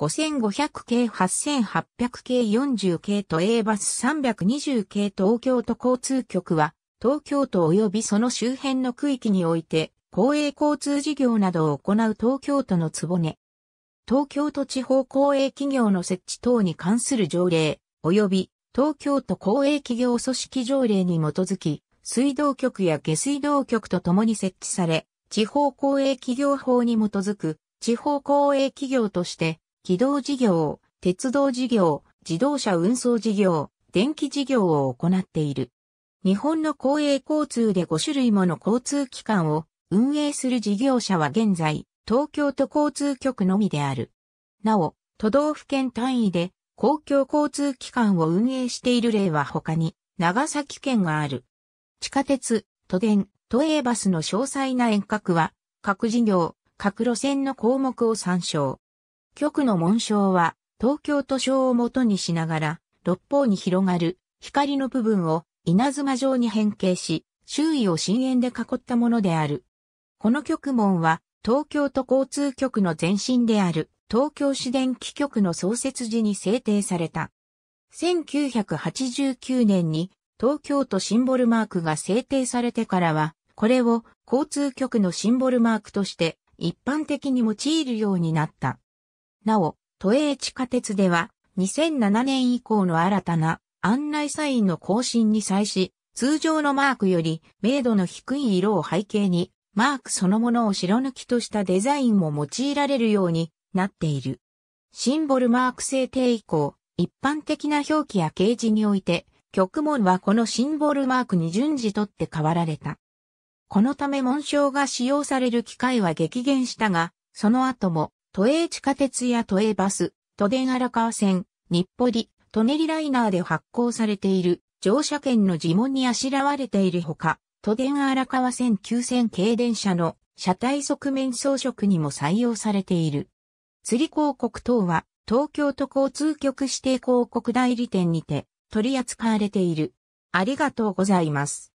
5500系8800系40系と A バス320系東京都交通局は東京都及びその周辺の区域において公営交通事業などを行う東京都のぼ根。東京都地方公営企業の設置等に関する条例及び東京都公営企業組織条例に基づき水道局や下水道局とともに設置され地方公営企業法に基づく地方公営企業として軌道事業、鉄道事業、自動車運送事業、電気事業を行っている。日本の公営交通で5種類もの交通機関を運営する事業者は現在、東京都交通局のみである。なお、都道府県単位で公共交通機関を運営している例は他に、長崎県がある。地下鉄、都電、都営バスの詳細な遠隔は、各事業、各路線の項目を参照。局の紋章は、東京都章を元にしながら、六方に広がる光の部分を稲妻状に変形し、周囲を深淵で囲ったものである。この局門は、東京都交通局の前身である、東京市電気局の創設時に制定された。1989年に東京都シンボルマークが制定されてからは、これを交通局のシンボルマークとして一般的に用いるようになった。なお、都営地下鉄では、2007年以降の新たな案内サインの更新に際し、通常のマークより明度の低い色を背景に、マークそのものを白抜きとしたデザインも用いられるようになっている。シンボルマーク制定以降、一般的な表記や掲示において、曲門はこのシンボルマークに順次とって変わられた。このため紋章が使用される機会は激減したが、その後も都営地下鉄や都営バス、都電荒川線、日暮里、舎人ライナーで発行されている乗車券の呪文にあしらわれているほか、都電荒川線急線軽電車の車体側面装飾にも採用されている。釣り広告等は東京都交通局指定広告代理店にて取り扱われている。ありがとうございます。